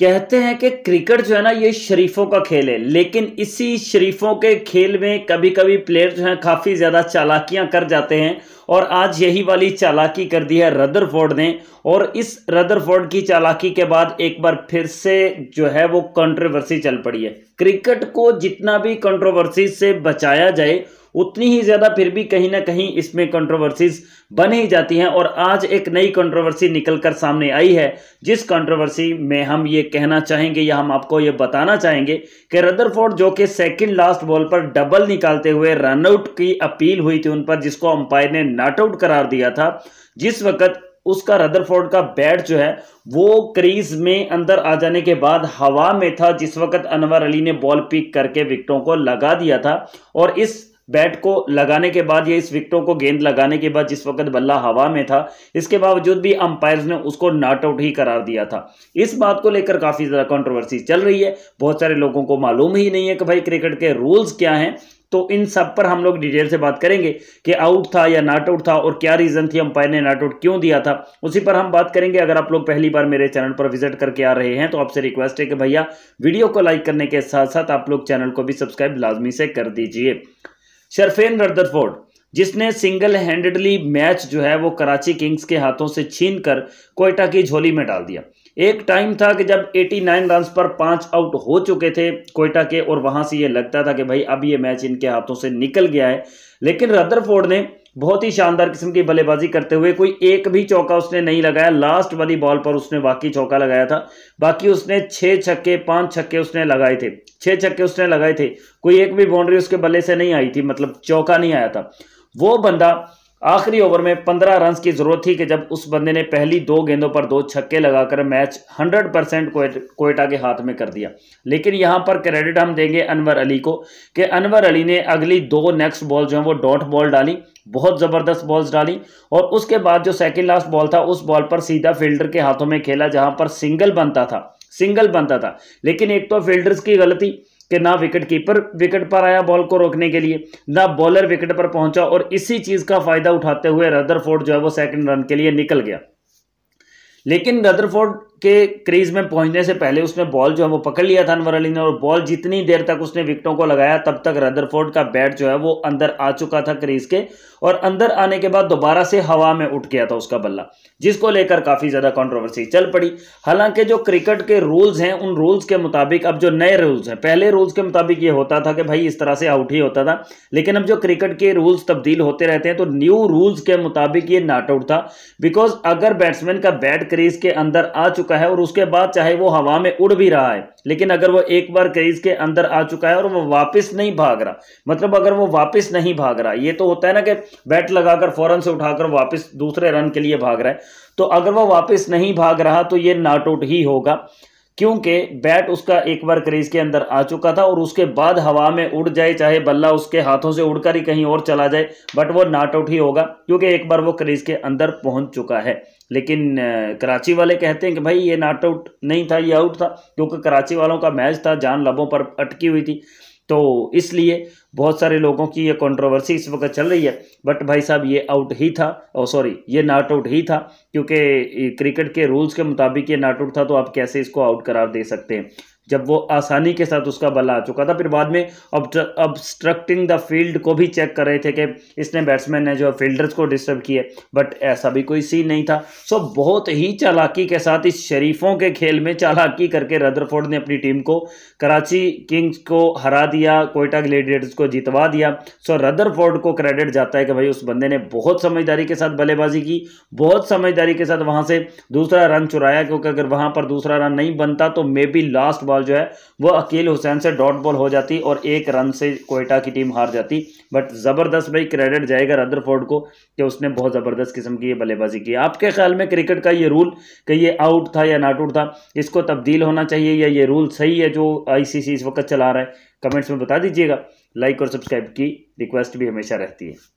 कहते हैं कि क्रिकेट जो है ना ये शरीफों का खेल है लेकिन इसी शरीफों के खेल में कभी कभी प्लेयर जो है काफ़ी ज़्यादा चालाकियां कर जाते हैं और आज यही वाली चालाकी कर दी है रदर ने और इस रदर की चालाकी के बाद एक बार फिर से जो है वो कंट्रोवर्सी चल पड़ी है क्रिकेट को जितना भी कंट्रोवर्सी से बचाया जाए उतनी ही ज़्यादा फिर भी कहीं ना कहीं इसमें कंट्रोवर्सीज बन ही जाती हैं और आज एक नई कंट्रोवर्सी निकलकर सामने आई है जिस कंट्रोवर्सी में हम ये कहना चाहेंगे या हम आपको ये बताना चाहेंगे कि रदरफोर्ड जो कि सेकंड लास्ट बॉल पर डबल निकालते हुए रनआउट की अपील हुई थी उन पर जिसको अंपायर ने नॉट आउट करार दिया था जिस वक्त उसका रदरफोर्ड का बैट जो है वो क्रीज में अंदर आ जाने के बाद हवा में था जिस वक्त अनवर अली ने बॉल पिक करके विकेटों को लगा दिया था और इस बैट को लगाने के बाद या इस विकटों को गेंद लगाने के बाद जिस वक्त बल्ला हवा में था इसके बावजूद भी अंपायर्स ने उसको नॉट आउट ही करार दिया था इस बात को लेकर काफ़ी ज़्यादा कंट्रोवर्सी चल रही है बहुत सारे लोगों को मालूम ही नहीं है कि भाई क्रिकेट के रूल्स क्या हैं तो इन सब पर हम लोग डिटेल से बात करेंगे कि आउट था या नॉट आउट था और क्या रीज़न थी अंपायर ने नॉट आउट क्यों दिया था उसी पर हम बात करेंगे अगर आप लोग पहली बार मेरे चैनल पर विजिट करके आ रहे हैं तो आपसे रिक्वेस्ट है कि भैया वीडियो को लाइक करने के साथ साथ आप लोग चैनल को भी सब्सक्राइब लाजमी से कर दीजिए शर्फेन रदरफोर्ड जिसने सिंगल हैंडेडली मैच जो है वो कराची किंग्स के हाथों से छीन कर कोयटा की झोली में डाल दिया एक टाइम था कि जब 89 रन पर पांच आउट हो चुके थे कोयटा के और वहां से ये लगता था कि भाई अब ये मैच इनके हाथों से निकल गया है लेकिन रदरफोर्ड ने बहुत ही शानदार किस्म की बल्लेबाजी करते हुए कोई एक भी चौका उसने नहीं लगाया लास्ट वाली बॉल पर उसने बाकी चौका लगाया था बाकी उसने छः छक्के पांच छक्के उसने लगाए थे छः छक्के उसने लगाए थे कोई एक भी बाउंड्री उसके बल्ले से नहीं आई थी मतलब चौका नहीं आया था वो बंदा आखिरी ओवर में पंद्रह रन की जरूरत थी कि जब उस बंदे ने पहली दो गेंदों पर दो छक्के लगाकर मैच हंड्रेड परसेंट कोयटा के हाथ में कर दिया लेकिन यहां पर क्रेडिट हम देंगे अनवर अली को कि अनवर अली ने अगली दो नेक्स्ट बॉल जो है वो डॉट बॉल डाली बहुत ज़बरदस्त बॉल्स डाली और उसके बाद जो सेकेंड लास्ट बॉल था उस बॉल पर सीधा फील्डर के हाथों में खेला जहां पर सिंगल बनता था सिंगल बनता था लेकिन एक तो फील्डर्स की गलती कि ना विकेट कीपर विकेट पर आया बॉल को रोकने के लिए ना बॉलर विकेट पर पहुंचा और इसी चीज़ का फ़ायदा उठाते हुए रदरफोर्ड जो है वो सेकंड रन के लिए निकल गया लेकिन रदरफोर्ड उसके क्रीज में पहुंचने से पहले उसने बॉल जो है वो पकड़ लिया था अनवर अली ने और बॉल जितनी देर तक उसने विकटों को लगाया तब तक रदरफोर्ड का बैट जो है वो अंदर आ चुका था क्रीज के और अंदर आने के बाद दोबारा से हवा में उठ गया था उसका बल्ला जिसको लेकर काफी ज्यादा कॉन्ट्रोवर्सी चल पड़ी हालांकि जो क्रिकेट के रूल्स हैं उन रूल्स के मुताबिक अब जो नए रूल्स हैं पहले रूल्स के मुताबिक ये होता था कि भाई इस तरह से आउट ही होता था लेकिन अब जो क्रिकेट के रूल्स तब्दील होते रहते हैं तो न्यू रूल्स के मुताबिक ये नॉट आउट था बिकॉज अगर बैट्समैन का बैट क्रीज के अंदर आ चुका चुका है और उसके बाद चाहे वो हवा में उड़ भी रहा है लेकिन अगर वो एक बार क्रीज के अंदर आ चुका है और वो वापस नहीं भाग रहा मतलब अगर वो वापस नहीं भाग रहा ये तो होता है ना कि बैट लगाकर फौरन से उठाकर वापस दूसरे रन के लिए भाग रहा है तो अगर वो वापस नहीं भाग रहा तो ये नॉट आउट ही होगा क्योंकि बैट उसका एक बार क्रीज के अंदर आ चुका था और उसके बाद हवा में उड़ जाए चाहे बल्ला उसके हाथों से उड़कर ही कहीं और चला जाए बट वो नॉट आउट ही होगा क्योंकि एक बार वो क्रीज के अंदर पहुंच चुका है लेकिन कराची वाले कहते हैं कि भाई ये नॉट आउट नहीं था ये आउट था क्योंकि कराची वालों का मैच था जान लबों पर अटकी हुई थी तो इसलिए बहुत सारे लोगों की ये कंट्रोवर्सी इस वक्त चल रही है बट भाई साहब ये आउट ही था और सॉरी ये नॉट आउट ही था क्योंकि क्रिकेट के रूल्स के मुताबिक ये नॉट आउट था तो आप कैसे इसको आउट करार दे सकते हैं जब वो आसानी के साथ उसका बल्ला आ चुका था फिर बाद में ऑब्स्ट्रक्टिंग द फील्ड को भी चेक कर रहे थे कि इसने बैट्समैन ने जो है फील्डर्स को डिस्टर्ब किए बट ऐसा भी कोई सीन नहीं था सो बहुत ही चालाकी के साथ इस शरीफों के खेल में चालाकी करके रदरफोर्ड ने अपनी टीम को कराची किंग्स को हरा दिया कोयटा ग्लेडिएटर्स को जितवा दिया सो रदरफोर्ड को क्रेडिट जाता है कि भाई उस बंदे ने बहुत समझदारी के साथ बल्लेबाजी की बहुत समझदारी के साथ वहां से दूसरा रन चुराया क्योंकि अगर वहां पर दूसरा रन नहीं बनता तो मे बी लास्ट बॉल जो है वो अकील हुसैन से डॉट बॉल हो जाती और एक रन से कोयटा की टीम हार जाती बट ज़बरदस्त भाई क्रेडिट जाएगा रदरफोर्ड को कि उसने बहुत ज़बरदस्त किस्म की ये बल्लेबाजी की आपके ख्याल में क्रिकेट का ये रूल कि ये आउट था या नॉट आउट था इसको तब्दील होना चाहिए या ये रूल सही है जो आईसीसी इस वक्त चला रहा है कमेंट्स में बता दीजिएगा लाइक और सब्सक्राइब की रिक्वेस्ट भी हमेशा रहती है